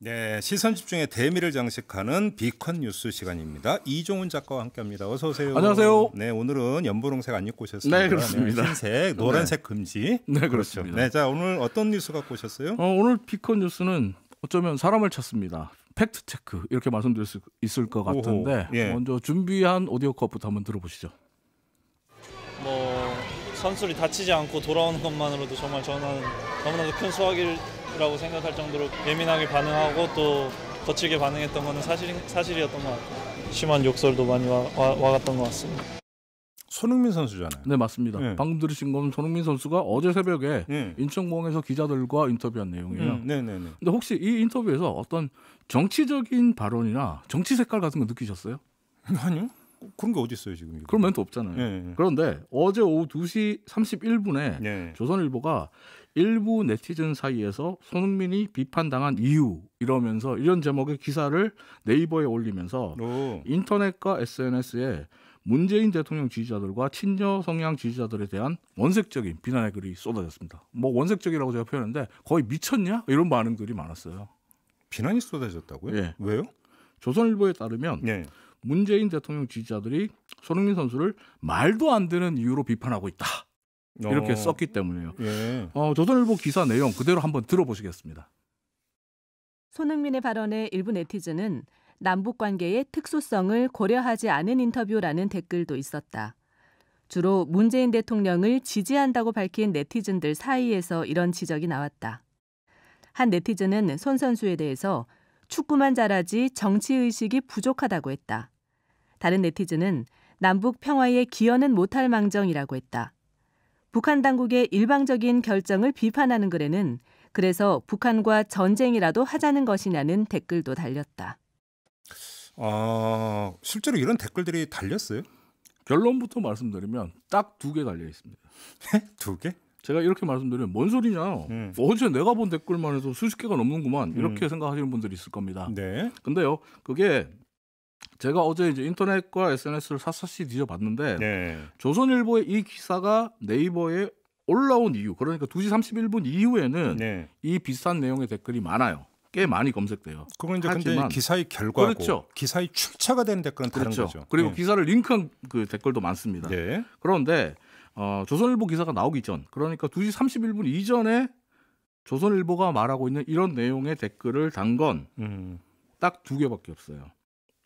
네, 시선 집중의 대미를 장식하는 비컨 뉴스 시간입니다. 이종훈 작가와 함께합니다. 어서 오세요. 안녕하세요. 네, 오늘은 연보롱색 안 입고 오셨습니다. 네, 그렇습니다. 네, 흰색, 노란색 네. 금지. 네, 그렇죠 네, 자 오늘 어떤 뉴스 갖고 오셨어요? 어, 오늘 비컨 뉴스는 어쩌면 사람을 찾습니다. 팩트 체크 이렇게 말씀드릴 수 있을 것 같은데 오호, 예. 먼저 준비한 오디오 컷부터 한번 들어보시죠. 뭐 선수들이 다치지 않고 돌아오는 것만으로도 정말 저는 너무나도 큰 수확일. 라고 생각할 정도로 예민하게 반응하고 또 거칠게 반응했던 것은 사실, 사실이었던 것 같아요. 심한 욕설도 많이 와, 와, 와갔던 것 같습니다. 손흥민 선수잖아요. 네 맞습니다. 네. 방금 들으신 건 손흥민 선수가 어제 새벽에 네. 인천공항에서 기자들과 인터뷰한 내용이에요. 음, 네네네. 근데 혹시 이 인터뷰에서 어떤 정치적인 발언이나 정치 색깔 같은 거 느끼셨어요? 아니요. 그런 게 어디 있어요 지금? 이거. 그런 멘트 없잖아요. 네, 그런데 어제 오후 2시 31분에 조선일보가 일부 네티즌 사이에서 손흥민이 비판당한 이유 이러면서 이런 제목의 기사를 네이버에 올리면서 오. 인터넷과 SNS에 문재인 대통령 지지자들과 친여 성향 지지자들에 대한 원색적인 비난의 글이 쏟아졌습니다. 뭐 원색적이라고 제가 표현했는데 거의 미쳤냐 이런 반응들이 많았어요. 비난이 쏟아졌다고요? 예. 왜요? 조선일보에 따르면 예. 문재인 대통령 지지자들이 손흥민 선수를 말도 안 되는 이유로 비판하고 있다. 이렇게 어. 썼기 때문에요. 예. 어, 조선일보 기사 내용 그대로 한번 들어보시겠습니다. 손흥민의 발언에 일부 네티즌은 남북 관계의 특수성을 고려하지 않은 인터뷰라는 댓글도 있었다. 주로 문재인 대통령을 지지한다고 밝힌 네티즌들 사이에서 이런 지적이 나왔다. 한 네티즌은 손 선수에 대해서 축구만 잘하지 정치 의식이 부족하다고 했다. 다른 네티즌은 남북 평화에 기여는 못할 망정이라고 했다. 북한 당국의 일방적인 결정을 비판하는 글에는 그래서 북한과 전쟁이라도 하자는 것이냐는 댓글도 달렸다. 아, 실제로 이런 댓글들이 달렸어요? 결론부터 말씀드리면 딱 두 개 달려 있습니다. 네? 두 개? 제가 이렇게 말씀드리면 뭔 소리냐? 음. 어제 내가 본 댓글만 해도 수십 개가 넘는구만 음. 이렇게 음. 생각하시는 분들이 있을 겁니다. 네. 근데요, 그게 제가 어제 이제 인터넷과 SNS를 샅샅이 뒤져봤는데 네. 조선일보의 이 기사가 네이버에 올라온 이유 그러니까 2시 31분 이후에는 네. 이 비슷한 내용의 댓글이 많아요. 꽤 많이 검색돼요. 그건 이제 하지만, 근데 기사의 결과고 그렇죠. 기사의 출처가 되는 댓글은 다른 그렇죠. 거죠. 그리고 네. 기사를 링크한 그 댓글도 많습니다. 네. 그런데 어, 조선일보 기사가 나오기 전 그러니까 2시 31분 이전에 조선일보가 말하고 있는 이런 내용의 댓글을 단건 음. 딱두 개밖에 없어요.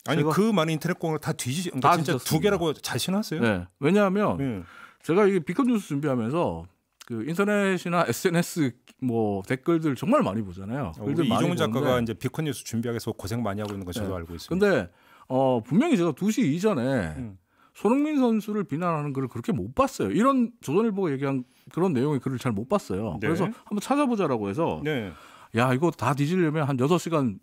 아니 그 많은 인터넷 공을 다 뒤지 그러니까 다 진짜 두 개라고 자신하세요? 네. 왜냐하면 네. 제가 이게 비컨 뉴스 준비하면서 그 인터넷이나 SNS 뭐 댓글들 정말 많이 보잖아요. 어, 우리 이종훈 작가가 이제 비컨 뉴스 준비하기 위해서 고생 많이 하고 있는 건 저도 네. 알고 있습니다. 근데 어 분명히 제가 2시 이전에 음. 손흥민 선수를 비난하는 글을 그렇게 못 봤어요. 이런 조선일보가 얘기한 그런 내용의 글을 잘 못 봤어요. 네. 그래서 한번 찾아보자라고 해서 네. 야, 이거 다 뒤지려면 한 6시간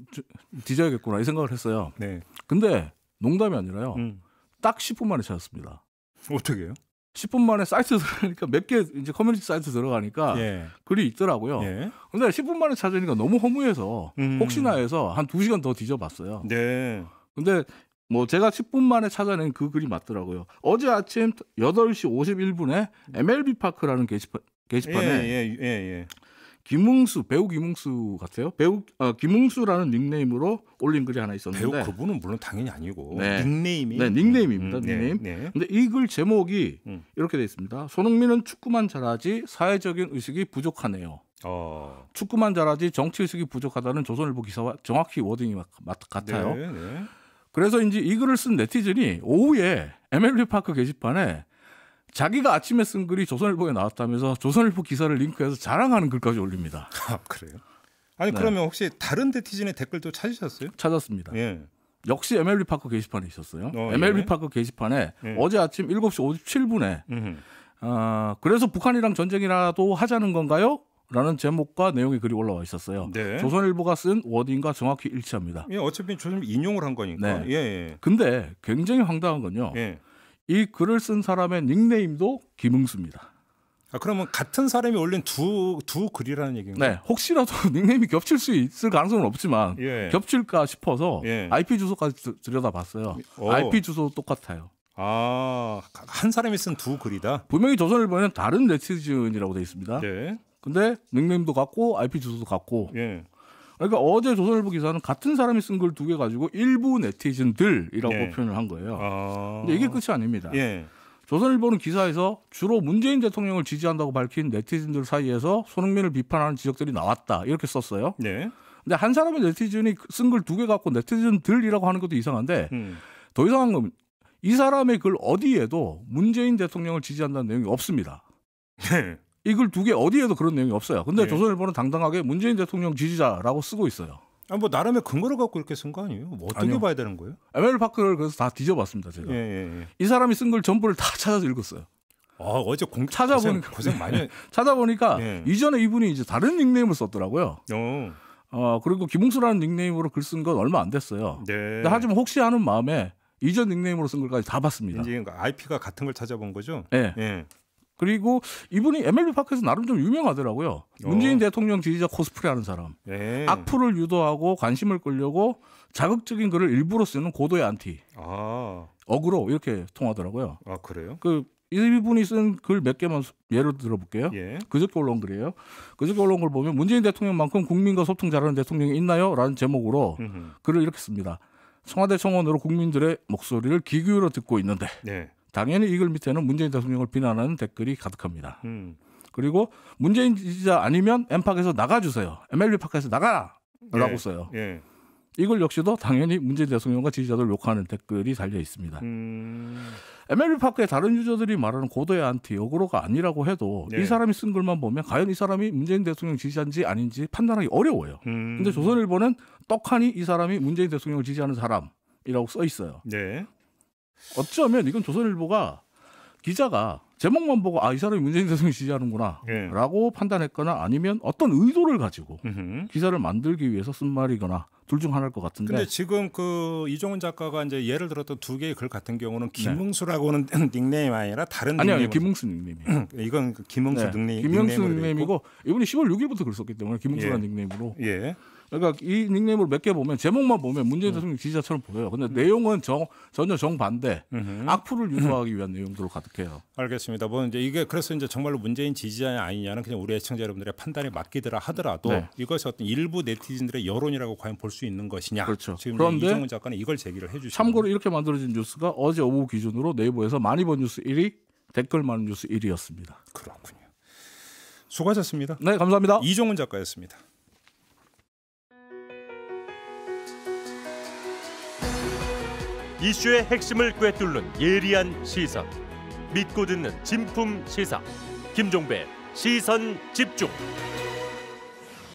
뒤져야겠구나 이 생각을 했어요. 네. 근데 농담이 아니라요. 음. 딱 10분 만에 찾았습니다. 어떻게 해요? 10분 만에 사이트 들어가니까 몇 개 이제 커뮤니티 사이트 들어가니까 예. 글이 있더라고요. 예. 근데 10분 만에 찾으니까 너무 허무해서 음. 혹시나 해서 한 2시간 더 뒤져봤어요. 네. 근데 뭐 제가 10분 만에 찾아낸 그 글이 맞더라고요. 어제 아침 8시 51분에 MLB 파크라는 게시판 게시판에 예, 예, 예, 예. 김웅수 배우 김웅수 같아요. 배우 어, 김웅수라는 닉네임으로 올린 글이 하나 있었는데 배우 그분은 물론 당연히 아니고 네. 닉네임이 네, 닉네임입니다. 음, 네, 닉네임. 네, 네. 근데 이 글 제목이 음. 이렇게 돼 있습니다. 손흥민은 축구만 잘하지 사회적인 의식이 부족하네요. 어. 축구만 잘하지 정치 의식이 부족하다는 조선일보 기사와 정확히 워딩이 맞, 같아요. 네, 네. 그래서 이제 이 글을 쓴 네티즌이 오후에 MLB 파크 게시판에 자기가 아침에 쓴 글이 조선일보에 나왔다면서 조선일보 기사를 링크해서 자랑하는 글까지 올립니다. 아, 그래요? 아니 네. 그러면 혹시 다른 네티즌의 댓글도 찾으셨어요? 찾았습니다. 예. 역시 MLB 파크 게시판에 있었어요. 어, 예. MLB 예. 파크 게시판에 예. 어제 아침 7시 57분에 어, 그래서 북한이랑 전쟁이라도 하자는 건가요? 라는 제목과 내용의 글이 올라와 있었어요. 네. 조선일보가 쓴 워딩과 정확히 일치합니다. 예, 어차피 조선 인용을 한 거니까. 네. 예, 예. 근데 굉장히 황당한 건요. 예. 이 글을 쓴 사람의 닉네임도 김응수입니다. 아, 그러면 같은 사람이 올린 두, 두 글이라는 얘기인가요? 네. 혹시라도 닉네임이 겹칠 수 있을 가능성은 없지만 예. 겹칠까 싶어서 예. IP 주소까지 들여다 봤어요. 오. IP 주소 똑같아요. 아, 한 사람이 쓴 두 글이다? 분명히 조선일보에는 다른 네티즌이라고 되 있습니다. 예. 근데 닉네임도 같고 IP 주소도 같고 예. 그러니까 어제 조선일보 기사는 같은 사람이 쓴 글 두 개 가지고 일부 네티즌들이라고 예. 표현을 한 거예요. 아... 근데 이게 끝이 아닙니다. 예. 조선일보는 기사에서 주로 문재인 대통령을 지지한다고 밝힌 네티즌들 사이에서 손흥민을 비판하는 지적들이 나왔다 이렇게 썼어요. 네. 근데 한 사람의 네티즌이 쓴 글 두 개 갖고 네티즌들이라고 하는 것도 이상한데 음. 더 이상한 건 이 사람의 글 어디에도 문재인 대통령을 지지한다는 내용이 없습니다. 네. 이걸 두개 어디에도 그런 내용이 없어요. 근데 네. 조선일보는 당당하게 문재인 대통령 지지자라고 쓰고 있어요. 아, 뭐 나름의 근거를 갖고 이렇게 쓴 거 아니에요? 뭐 어떻게 아니요. 봐야 되는 거예요? ML 파크를 그래서 다 뒤져봤습니다. 제가 예, 예, 예. 이 사람이 쓴 글 전부를 다 찾아서 읽었어요. 아 어제 공 찾아보니까 고생, 고생 많이 찾아보니까 예. 이전에 이분이 이제 다른 닉네임을 썼더라고요. 어. 어 그리고 김웅수라는 닉네임으로 글 쓴 건 얼마 안 됐어요. 네. 근데 하지만 혹시 하는 마음에 이전 닉네임으로 쓴 걸까지 다 봤습니다. 이제 IP가 같은 걸 찾아본 거죠? 네. 네. 그리고 이분이 MLB 파크에서 나름 좀 유명하더라고요. 어. 문재인 대통령 지지자 코스프레 하는 사람. 에이. 예. 악플을 유도하고 관심을 끌려고 자극적인 글을 일부러 쓰는 고도의 안티. 아. 어그로 이렇게 통하더라고요. 아, 그래요? 그 이분이 쓴 글 몇 개만 예를 들어볼게요. 예. 그저께 올라온 글이에요. 그저께 올라온 걸 보면 문재인 대통령만큼 국민과 소통 잘하는 대통령이 있나요? 라는 제목으로 음흠. 글을 이렇게 씁니다. 청와대 청원으로 국민들의 목소리를 귀 기울여 듣고 있는데 네. 당연히 이걸 밑에는 문재인 대통령을 비난하는 댓글이 가득합니다. 음. 그리고 문재인 지지자 아니면 엠팍에서 나가주세요. MLB 파크에서 나가라라고 예, 써요. 예. 이걸 역시도 당연히 문재인 대통령과 지지자들 욕하는 댓글이 달려 있습니다. 음... MLB 파크의 다른 유저들이 말하는 고도의 안티 역으로가 아니라고 해도 예. 이 사람이 쓴 글만 보면 과연 이 사람이 문재인 대통령 지지자인지 아닌지 판단하기 어려워요. 음... 근데 조선일보는 떡하니 이 사람이 문재인 대통령을 지지하는 사람이라고 써 있어요. 네. 어쩌면 이건 조선일보가 기자가 제목만 보고 아 이 사람이 문재인 대통령 지지하는구나라고 예. 판단했거나 아니면 어떤 의도를 가지고 으흠. 기사를 만들기 위해서 쓴 말이거나 둘 중 하나일 것 같은데. 근데 지금 그 이종훈 작가가 이제 예를 들었던 두 개의 글 같은 경우는 네. 김웅수라고는 네. 닉네임 아니라 다른 아니요 아니, 김웅수 닉네임. 이건 그 김웅수 네. 닉네임. 김웅수 닉네임이고 이분이 10월 6일부터 글 썼기 때문에 김웅수라는 예. 닉네임으로. 예. 그러니까 이 닉네임을 몇 개 보면 제목만 보면 문재인 네. 대통령 지지자처럼 보여요. 근데 음. 내용은 정, 전혀 정반대 악플을 유도하기 위한 내용들로 가득해요. 알겠습니다. 뭐 이제 이게 그래서 이제 정말로 문재인 지지자 아니냐는 그냥 우리 애청자 여러분들의 판단에 맡기더라 하더라도 네. 이것이 어떤 일부 네티즌들의 여론이라고 과연 볼 수 있는 것이냐. 그렇죠. 지금 그런데 이정훈 작가는 이걸 제기를 해주시죠. 참고로 이렇게 만들어진 뉴스가 어제 오후 기준으로 네이버에서 많이 본 뉴스 1위, 댓글 많은 뉴스 1위였습니다. 그렇군요. 수고하셨습니다. 네, 감사합니다. 이종훈 작가였습니다. 이슈의 핵심을 꿰뚫는 예리한 시선, 믿고 듣는 진품 시사, 김종배 시선 집중.